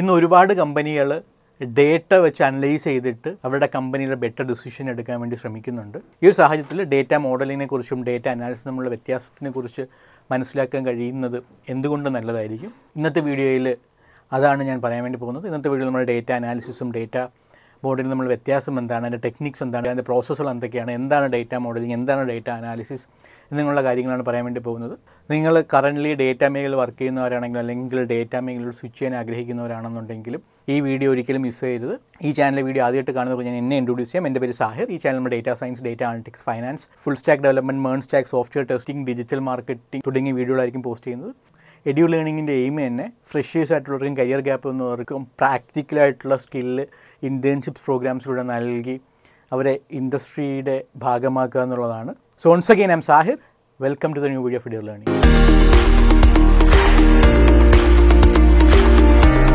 ഇന്ന് ഒരുപാട് കമ്പനികൾ ഡേറ്റ വെച്ച് അനലൈസ് ചെയ്തിട്ട് അവരുടെ കമ്പനിയുടെ ബെറ്റർ ഡിസിഷൻ എടുക്കാൻ വേണ്ടി ശ്രമിക്കുന്നുണ്ട് ഈ ഒരു സാഹചര്യത്തിൽ ഡേറ്റ മോഡലിനെ കുറിച്ചും ഡേറ്റ അനാലിസിസ് നമ്മളുടെ വ്യത്യാസത്തിനെ കുറിച്ച് മനസ്സിലാക്കാൻ കഴിയുന്നത് എന്തുകൊണ്ട് നല്ലതായിരിക്കും ഇന്നത്തെ വീഡിയോയിൽ അതാണ് ഞാൻ പറയാൻ വേണ്ടി പോകുന്നത് ഇന്നത്തെ വീഡിയോയിൽ നമ്മൾ ഡേറ്റ അനാലിസിസും ഡേറ്റ മോഡലിൽ നമ്മൾ വ്യത്യാസം എന്താണ് അതിൻ്റെ ടെക്നിക്സ് എന്താണ് അതിൻ്റെ പ്രോസസ്സുകൾ എന്തൊക്കെയാണ് എന്താണ് ഡേറ്റ മോഡലിംഗ് എന്താണ് ഡേറ്റ അനാലിസിസ് എന്നുള്ള കാര്യങ്ങളാണ് പറയാൻ വേണ്ടി പോകുന്നത് നിങ്ങൾ കറൻ്റ്ലി ഡേറ്റ മേഖലയിൽ വർക്ക് ചെയ്യുന്നവരാണെങ്കിലും അല്ലെങ്കിൽ ഡേറ്റ മേഖലയിൽ സ്വിച്ച് ചെയ്യാൻ ആഗ്രഹിക്കുന്നവരാണെന്നുണ്ടെങ്കിലും ഈ വീഡിയോ ഒരിക്കലും മിസ് ചെയ്യരുത് ഈ ചാനലിലെ വീഡിയോ ആദ്യമായിട്ട് കാണുന്നവർ ഞാൻ എന്നെ ഇൻട്രൊഡ്യൂസ് ചെയ്യാം എൻ്റെ പേര് സാഹിർ ഈ channel data science data analytics finance full stack development മേൺ stack software testing digital marketing തുടങ്ങിയ വീഡിയോകളായിരിക്കും പോസ്റ്റ് ചെയ്യുന്നത് എഡ്യൂ ലേണിങ്ങിൻ്റെ എയിം തന്നെ ഫ്രഷേഴ്സ് ആയിട്ടുള്ളവർക്കും കരിയർ ഗ്യാപ്പ് എന്നവർക്കും പ്രാക്ടിക്കലായിട്ടുള്ള സ്കില്ല് ഇൻറ്റേൺഷിപ്പ് പ്രോഗ്രാംസിലൂടെ നൽകി അവരെ ഇൻഡസ്ട്രിയുടെ ഭാഗമാക്കുക എന്നുള്ളതാണ് So once again, I'm Sahir. Welcome to the new video of video learning.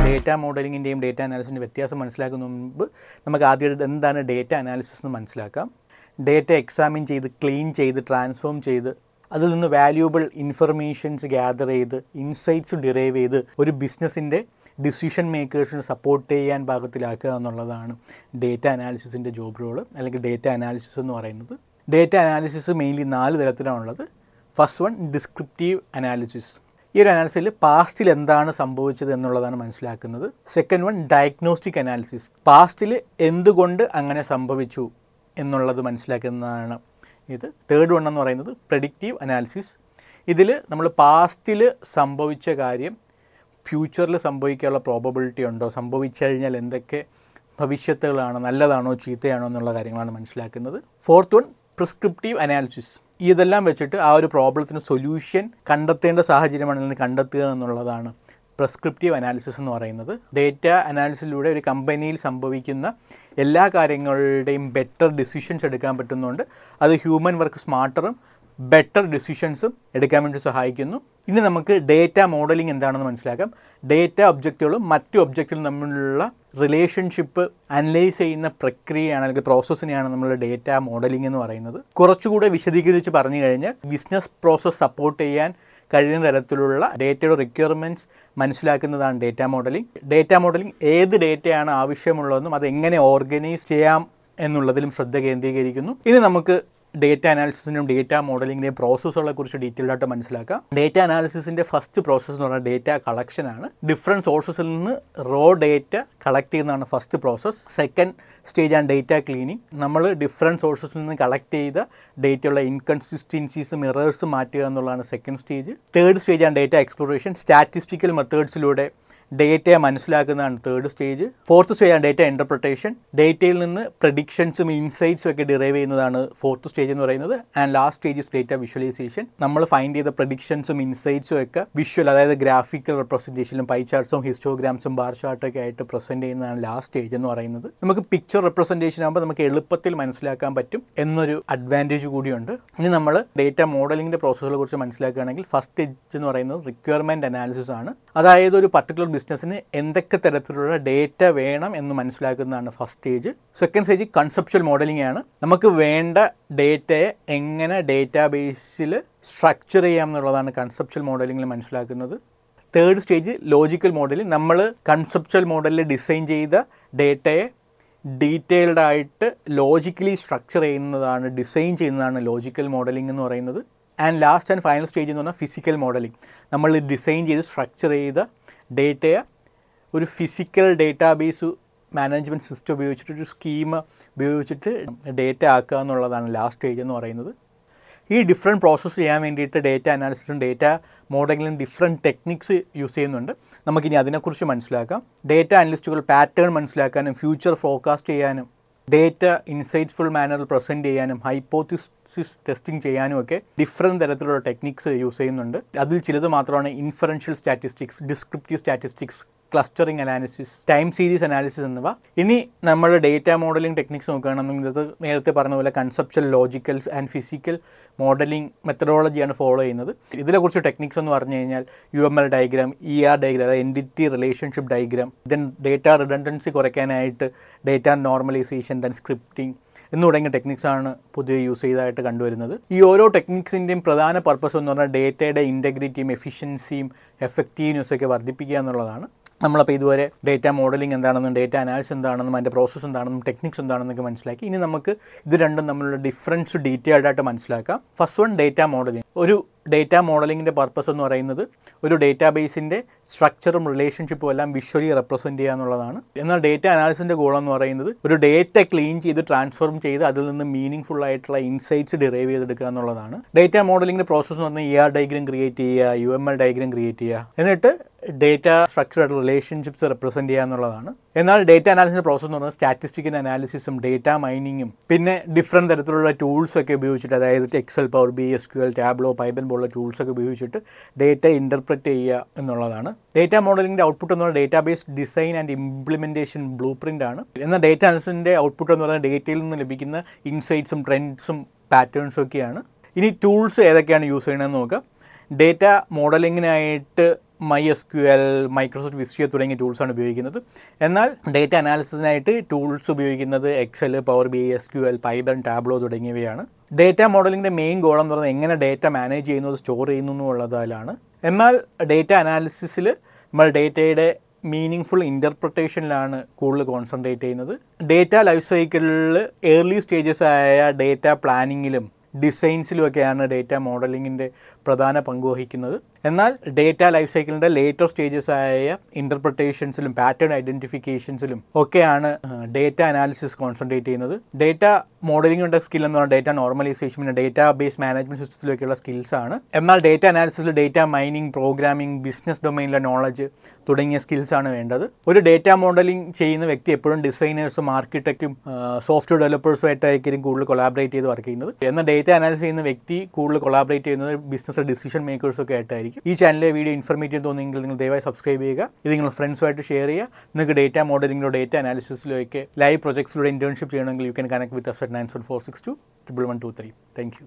Data മോഡലിങ്ങിൻ്റെയും ഡേറ്റ അനാലിസിൻ്റെ വ്യത്യാസം മനസ്സിലാക്കുന്ന മുമ്പ് നമുക്ക് ആദ്യമായിട്ട് എന്താണ് ഡേറ്റ അനാലിസിസ് എന്ന് മനസ്സിലാക്കാം ഡേറ്റ എക്സാമിൻ ചെയ്ത് ക്ലീൻ ചെയ്ത് ട്രാൻസ്ഫോം ചെയ്ത് അതിൽ നിന്ന് വാല്യൂബിൾ ഇൻഫർമേഷൻസ് ഗ്യാദർ ചെയ്ത് ഇൻസൈറ്റ്സ് ഡിറൈവ് ചെയ്ത് ഒരു ബിസിനസ്സിൻ്റെ ഡിസിഷൻ മേക്കേഴ്സിന് സപ്പോർട്ട് ചെയ്യാൻ പാകത്തിലാക്കുക എന്നുള്ളതാണ് ഡേറ്റ അനാലിസിൻ്റെ ജോബ് റോൾ അല്ലെങ്കിൽ ഡേറ്റ അനാലിസിസ് എന്ന് പറയുന്നത് ഡേറ്റ അനാലിസിസ് മെയിൻലി നാല് തരത്തിലാണുള്ളത് ഫസ്റ്റ് വൺ ഡിസ്ക്രിപ്റ്റീവ് അനാലിസിസ് ഈ ഒരു അനാലിസിസിൽ പാസ്റ്റിൽ എന്താണ് സംഭവിച്ചത് എന്നുള്ളതാണ് മനസ്സിലാക്കുന്നത് സെക്കൻഡ് വൺ ഡയഗ്നോസ്റ്റിക് അനാലിസിസ് പാസ്റ്റിൽ എന്തുകൊണ്ട് അങ്ങനെ സംഭവിച്ചു എന്നുള്ളത് മനസ്സിലാക്കുന്നതാണ് ഇത് തേർഡ് വൺ എന്ന് പറയുന്നത് പ്രഡിക്റ്റീവ് അനാലിസിസ് ഇതിൽ നമ്മൾ പാസ്റ്റിൽ സംഭവിച്ച കാര്യം ഫ്യൂച്ചറിൽ സംഭവിക്കാനുള്ള പ്രോബബിലിറ്റി ഉണ്ടോ സംഭവിച്ചു കഴിഞ്ഞാൽ എന്തൊക്കെ ഭവിഷ്യത്തുകളാണ് നല്ലതാണോ ചീത്തയാണോ എന്നുള്ള കാര്യങ്ങളാണ് മനസ്സിലാക്കുന്നത് ഫോർത്ത് വൺ പ്രിസ്ക്രിപ്റ്റീവ് അനാലിസിസ് ഇതെല്ലാം വെച്ചിട്ട് ആ ഒരു പ്രോബ്ലത്തിന് സൊല്യൂഷൻ കണ്ടെത്തേണ്ട സാഹചര്യമാണ് ഇതിന് കണ്ടെത്തുക എന്നുള്ളതാണ് പ്രിസ്ക്രിപ്റ്റീവ് അനാലിസിസ് എന്ന് പറയുന്നത് ഡേറ്റ അനാലിസിലൂടെ ഒരു കമ്പനിയിൽ സംഭവിക്കുന്ന എല്ലാ കാര്യങ്ങളുടെയും ബെറ്റർ ഡിസിഷൻസ് എടുക്കാൻ പറ്റുന്നുണ്ട് അത് ഹ്യൂമൻ വർക്ക് സ്മാർട്ടറും ബെറ്റർ ഡിസിഷൻസും എടുക്കാൻ വേണ്ടി സഹായിക്കുന്നു ഇനി നമുക്ക് ഡേറ്റ മോഡലിംഗ് എന്താണെന്ന് മനസ്സിലാക്കാം ഡേറ്റ ഒബ്ജക്റ്റുകളും മറ്റു ഒബ്ജക്റ്റുകളും തമ്മിലുള്ള റിലേഷൻഷിപ്പ് അനലൈസ് ചെയ്യുന്ന പ്രക്രിയയാണ് അല്ലെങ്കിൽ പ്രോസസ്സിനെയാണ് നമ്മൾ ഡേറ്റ മോഡലിംഗ് എന്ന് പറയുന്നത് കുറച്ചുകൂടെ വിശദീകരിച്ച് പറഞ്ഞു കഴിഞ്ഞാൽ ബിസിനസ് പ്രോസസ്സ് സപ്പോർട്ട് ചെയ്യാൻ കഴിയുന്ന തരത്തിലുള്ള ഡേറ്റയുടെ റിക്വയർമെൻറ്റ്സ് മനസ്സിലാക്കുന്നതാണ് ഡേറ്റ മോഡലിംഗ് ഡേറ്റ മോഡലിംഗ് ഏത് ഡേറ്റയാണ് ആവശ്യമുള്ളതെന്നും അത് എങ്ങനെ ഓർഗനൈസ് ചെയ്യാം എന്നുള്ളതിലും ശ്രദ്ധ കേന്ദ്രീകരിക്കുന്നു ഇനി നമുക്ക് ഡേറ്റ അനാലിസിസിനും ഡേറ്റ മോഡലിങ്ങിൻ്റെയും പ്രോസസ്സുകളെ കുറിച്ച് ഡീറ്റെയിൽ ആയിട്ട് മനസ്സിലാക്കാം ഡേറ്റ അനാലിസിസിൻ്റെ ഫസ്റ്റ് പ്രോസസ്സ് എന്ന് പറഞ്ഞാൽ ഡേറ്റ കളക്ഷൻ ആണ് ഡിഫറെൻറ്റ് സോഴ്സസിൽ നിന്ന് റോ ഡേറ്റ കളക്ട് ചെയ്യുന്നതാണ് ഫസ്റ്റ് പ്രോസസ്സ് സെക്കൻഡ് സ്റ്റേജ് ആണ് ഡേറ്റ ക്ലീനിങ് നമ്മൾ ഡിഫറെൻറ്റ് സോഴ്സസിൽ നിന്ന് കളക്ട് ചെയ്ത ഡേറ്റയുള്ള ഇൻകൺസിസ്റ്റൻസീസും മിറേഴ്സ് മാറ്റുക എന്നുള്ളതാണ് സെക്കൻഡ് സ്റ്റേജ് തേർഡ് സ്റ്റേജ് ആണ് ഡേറ്റ എക്സ്പ്ലോറേഷൻ സ്റ്റാറ്റിസ്റ്റിക്കൽ മെത്തേഡ്സിലൂടെ ഡേറ്റയെ മനസ്സിലാക്കുന്നതാണ് തേർഡ് സ്റ്റേജ് ഫോർത്ത് സ്റ്റേജ് ആണ് ഡേറ്റ ഇൻ്റർപ്രിട്ടേഷൻ ഡേറ്റയിൽ നിന്ന് പ്രഡിക്ഷൻസും ഇൻസൈറ്റ്സും ഒക്കെ ഡിറൈവ് ചെയ്യുന്നതാണ് ഫോർത്ത് സ്റ്റേജ് എന്ന് പറയുന്നത് and last stage is data visualization നമ്മൾ ഫൈൻഡ് ചെയ്ത പ്രഡിക്ഷൻസും ഇൻസൈറ്റ്സും ഒക്കെ വിഷ്വൽ അതായത് ഗ്രാഫിക്കൽ റെപ്രസെൻറ്റേഷനും പൈ ചാർട്ട്സും ഹിസ്റ്റോഗ്രാംസും ബാർ ഒക്കെ ആയിട്ട് പ്രസൻറ്റ് ചെയ്യുന്നതാണ് ലാസ്റ്റ് സ്റ്റേജ് എന്ന് പറയുന്നത് നമുക്ക് പിക്ചർ റെപ്രസെൻറ്റേഷൻ ആകുമ്പോൾ നമുക്ക് എളുപ്പത്തിൽ മനസ്സിലാക്കാൻ പറ്റും എന്നൊരു അഡ്വാൻറ്റേജ് കൂടിയുണ്ട് ഇനി നമ്മൾ ഡേറ്റ മോഡലിംഗിൻ്റെ പ്രോസസ്സുകളെ കുറിച്ച് മനസ്സിലാക്കുകയാണെങ്കിൽ ഫസ്റ്റ് സ്റ്റേജ് എന്ന് പറയുന്നത് റിക്വയർമെൻറ്റ് അനാലിസിസ് ആണ് അതായത് ഒരു പർട്ടിക്കുലർ ബിസിനസ്സിന് എന്തൊക്കെ തരത്തിലുള്ള ഡേറ്റ വേണം എന്ന് മനസ്സിലാക്കുന്നതാണ് first stage second stage conceptual modeling ആണ് നമുക്ക് വേണ്ട ഡേറ്റയെ എങ്ങനെ ഡേറ്റാ ബേസിൽ സ്ട്രക്ചർ ചെയ്യാം എന്നുള്ളതാണ് കൺസെപ്ച്വൽ മോഡലിംഗിൽ മനസ്സിലാക്കുന്നത് തേർഡ് സ്റ്റേജ് ലോജിക്കൽ മോഡലിൽ നമ്മൾ കൺസെപ്ച്വൽ മോഡലിൽ ഡിസൈൻ ചെയ്ത ഡേറ്റയെ ഡീറ്റെയിൽഡ് ആയിട്ട് ലോജിക്കലി സ്ട്രക്ചർ ചെയ്യുന്നതാണ് ഡിസൈൻ ചെയ്യുന്നതാണ് ലോജിക്കൽ മോഡലിംഗ് എന്ന് പറയുന്നത് and last and final stage എന്ന് പറഞ്ഞാൽ ഫിസിക്കൽ മോഡലിംഗ് നമ്മൾ ഡിസൈൻ ചെയ്ത് സ്ട്രക്ചർ ചെയ്ത ഡേറ്റയെ ഒരു ഫിസിക്കൽ ഡേറ്റാബേസ് മാനേജ്മെൻറ്റ് സിസ്റ്റം ഉപയോഗിച്ചിട്ട് ഒരു സ്കീം ഉപയോഗിച്ചിട്ട് ഡേറ്റ ആക്കുക എന്നുള്ളതാണ് ലാസ്റ്റ് സ്റ്റേജ് എന്ന് പറയുന്നത് ഈ ഡിഫറെൻറ്റ് പ്രോസസ്സ് ചെയ്യാൻ വേണ്ടിയിട്ട് ഡേറ്റ അനാലിസിസും ഡേറ്റ മോഡലിങ്ങിലും ഡിഫറെൻറ്റ് ടെക്നിക്സ് യൂസ് ചെയ്യുന്നുണ്ട് നമുക്കിനി അതിനെക്കുറിച്ച് മനസ്സിലാക്കാം ഡേറ്റ അനലിസ്റ്റുകൾ പാറ്റേൺ മനസ്സിലാക്കാനും ഫ്യൂച്ചർ ഫോർകാസ്റ്റ് ചെയ്യാനും ഡേറ്റ ഇൻസൈറ്റ്ഫുൾ മാനറിൽ പ്രസൻറ്റ് ചെയ്യാനും ഹൈപ്പോത്തിസ് ഹൈപ്പോത്തസിസ് ടെസ്റ്റിംഗ് ചെയ്യാനും ഒക്കെ ഡിഫറെൻറ്റ് തരത്തിലുള്ള ടെക്നിക്സ് യൂസ് ചെയ്യുന്നുണ്ട് അതിൽ ചിലത് മാത്രമാണ് inferential statistics descriptive statistics clustering analysis time series analysis എന്നിവ ഇനി നമ്മൾ ഡേറ്റ മോഡലിംഗ് ടെക്നിക്സ് നോക്കുകയാണെന്നുണ്ടെങ്കിൽ ഇത് നേരത്തെ പറഞ്ഞ പോലെ conceptual logical and physical modeling മെത്തഡോളജിയാണ് ഫോളോ ചെയ്യുന്നത് ഇതിനെക്കുറിച്ച് ടെക്നിക്സ് എന്ന് പറഞ്ഞു കഴിഞ്ഞാൽ U M L diagram E R diagram അതായത് entity relationship diagram then data redundancy കുറയ്ക്കാനായിട്ട് ഡേറ്റ നോർമലൈസേഷൻ ദെൻ സ്ക്രിപ്റ്റിംഗ് എന്ന് തുടങ്ങിയ ടെക്നിക്സാണ് പുതിയ യൂസ് ചെയ്തതായിട്ട് കണ്ടുവരുന്നത് ഈ ഓരോ ടെക്നിക്സിൻ്റെയും പ്രധാന പർപ്പസ് എന്ന് പറഞ്ഞാൽ ഡേറ്റയുടെ ഇൻറ്റഗ്രിറ്റിയും എഫിഷ്യൻസിയും എഫക്റ്റീവ്നെസ് ഒക്കെ വർദ്ധിപ്പിക്കുക എന്നുള്ളതാണ് നമ്മളപ്പോൾ ഇതുവരെ ഡേറ്റ മോഡലിംഗ് എന്താണെന്നും ഡേറ്റ അനാലിസ് എന്താണെന്നും അതിൻ്റെ പ്രോസസ്സ് എന്താണെന്നും ടെക്നിക്സ് എന്താണെന്നൊക്കെ മനസ്സിലാക്കി ഇനി നമുക്ക് ഇത് രണ്ടും തമ്മിലുള്ള ഡിഫറൻസ് ഡീറ്റെയിൽഡായിട്ട് ആയിട്ട് മനസ്സിലാക്കാം ഫസ്റ്റ് വൺ ഡേറ്റ മോഡലിംഗ് ഒരു ഡേറ്റ മോഡലിങ്ങിൻ്റെ പർപ്പസ് എന്ന് പറയുന്നത് ഒരു ബേസിൻ്റെ സ്ട്രക്ചറും റിലേഷൻഷിപ്പും എല്ലാം വിഷ്വലി റെപ്രസെൻറ്റ് ചെയ്യുക എന്നുള്ളതാണ് എന്നാൽ ഡേറ്റ അനാലിസിൻ്റെ ഗോൾ എന്ന് പറയുന്നത് ഒരു ഡേറ്റ ക്ലീൻ ചെയ്ത് ട്രാൻസ്ഫോം ചെയ്ത് അതിൽ നിന്ന് മീനിങ് ആയിട്ടുള്ള ഇൻസൈറ്റ്സ് ഡിറൈവ് ചെയ്തെടുക്കുക എന്നുള്ളതാണ് ഡേറ്റ മോഡലിങ്ങിൻ്റെ പ്രോസസ്സ് എന്ന് പറഞ്ഞാൽ ഇ ആർ ഡയഗ്രം ക്രിയേറ്റ് ചെയ്യുക U M L diagram create ചെയ്യുക എന്നിട്ട് ഡേറ്റ സ്ട്രക്ചർ റിലേഷൻഷിപ്പ്സ് റെപ്രസെൻറ്റ് ചെയ്യുക എന്നുള്ളതാണ് എന്നാൽ ഡേറ്റ അനാലിസിസ് പ്രോസസ് എന്ന് പറഞ്ഞാൽ സ്റ്റാറ്റിസ്റ്റിക്കൽ അനാലിസിസും ഡേറ്റ മൈനിങ്ങും പിന്നെ ഡിഫറെൻറ്റ് തരത്തിലുള്ള ടൂൾസ് ഒക്കെ ഉപയോഗിച്ചിട്ട് അതായത് Excel power B S Q L Tableau Python പോലുള്ള ടൂൾസ് ഒക്കെ ഉപയോഗിച്ചിട്ട് ഡേറ്റ ഇൻ്റർപ്രറ്റ് ചെയ്യുക എന്നുള്ളതാണ് ഡേറ്റ മോഡലിൻ്റെ ഔട്ട്പുട്ട് എന്ന് പറയുന്നത് base design and implementation blueprint ആണ് എന്നാൽ ഡേറ്റ അനാലിസിൻ്റെ ഔട്ട്പുട്ട് എന്ന് പറയുന്നത് ഡേറ്റയിൽ നിന്ന് ലഭിക്കുന്ന ഇൻസൈറ്റ്സും ട്രെൻഡ്സും പാറ്റേൺസും ഒക്കെയാണ് ഇനി ടൂൾസ് ഏതൊക്കെയാണ് യൂസ് ചെയ്യണമെന്ന് നോക്കാം ഡേറ്റ മോഡലിങ്ങിനായിട്ട് my S Q L Microsoft Visio തുടങ്ങിയ ടൂൾസാണ് ഉപയോഗിക്കുന്നത് എന്നാൽ ഡേറ്റ അനാലിസിസിനായിട്ട് ടൂൾസ് ഉപയോഗിക്കുന്നത് Excel power B S Q L Python Tableau തുടങ്ങിയവയാണ് ഡേറ്റ മോഡലിൻ്റെ മെയിൻ ഗോൾ എന്ന് പറയുന്നത് എങ്ങനെ ഡേറ്റ മാനേജ് ചെയ്യുന്നു സ്റ്റോർ ചെയ്യുന്നു എന്നുള്ളതിലാണ് എന്നാൽ ഡേറ്റ അനാലിസിസിൽ നമ്മൾ ഡേറ്റയുടെ മീനിങ് ഫുൾ ഇൻ്റർപ്രിട്ടേഷനിലാണ് കൂടുതൽ കോൺസെൻട്രേറ്റ് ചെയ്യുന്നത് ഡേറ്റ ലൈഫ് സൈക്കിളിൽ ഏർലി സ്റ്റേജസ് ആയ ഡേറ്റ പ്ലാനിങ്ങിലും ഡിസൈൻസിലും ഒക്കെയാണ് ഡേറ്റ മോഡലിങ്ങിൻ്റെ പ്രധാന പങ്ക് വഹിക്കുന്നത് എന്നാൽ ഡേറ്റ ലൈഫ് സൈക്കിളിന്റെ ലേറ്റർ സ്റ്റേജസ് ആയ ഇന്റർപ്രിട്ടേഷൻസിലും പാറ്റേൺ ഐഡന്റിഫിക്കേഷൻസിലും ഒക്കെയാണ് ഡേറ്റ അനാലിസിസ് കോൺസെൻട്രേറ്റ് ചെയ്യുന്നത് ഡേറ്റ മോഡലിംഗിൻ്റെ സ്കിൽ എന്ന് പറഞ്ഞാൽ ഡേറ്റ നോർമലൈസേഷൻ പിന്നെ ഡേറ്റ ബേസ് മാനേജ്മെന്റ് സിസ്റ്റത്തിലൊക്കെയുള്ള സ്കിൽസ് ആണ് എന്നാൽ ഡേറ്റ അനാലിസിസിൽ ഡേറ്റ മൈനിങ് പ്രോഗ്രാമിംഗ് ബിസിനസ് ഡൊമൈനിലെ നോളജ് തുടങ്ങിയ സ്കിൽസ് ആണ് വേണ്ടത് ഒരു ഡേറ്റ മോഡലിംഗ് ചെയ്യുന്ന വ്യക്തി എപ്പോഴും ഡിസൈനേഴ്സും ആർക്കിടെക്റ്റും സോഫ്റ്റ്വെയർ ആയിട്ടായിരിക്കും കൂടുതൽ കൊളാബറേറ്റ് ചെയ്ത് വർക്ക് ചെയ്യുന്നത് എന്നാൽ ഡേറ്റ അനാലിസിസ് ചെയ്യുന്ന വ്യക്തി കൂടുതൽ കൊളാബറേറ്റ് ചെയ്യുന്നത് ബിസിനസ് ബിസിനസ് ഡിസിഷൻ മേക്കേഴ്സൊക്കെ ആയിട്ടായിരിക്കും ഈ ചാനലിലെ വീഡിയോ ഇൻഫർമേറ്റീവ് തോന്നിയെങ്കിൽ നിങ്ങൾ ദയവായി സബ്സ്ക്രൈബ് ചെയ്യുക ഇത് നിങ്ങളുടെ ഫ്രണ്ട്സുമായിട്ട് ഷെയർ ചെയ്യുക നിങ്ങൾക്ക് ഡേറ്റ മോഡലിംഗിലോ ഡേറ്റ അനാലിസിസിലോയൊക്കെ ലൈവ് പ്രൊജക്ട്സിലൂടെ ഇന്റേൺഷിപ്പ് ചെയ്യണമെങ്കിൽ you can connect with us nine seven four six two triple one two three thank U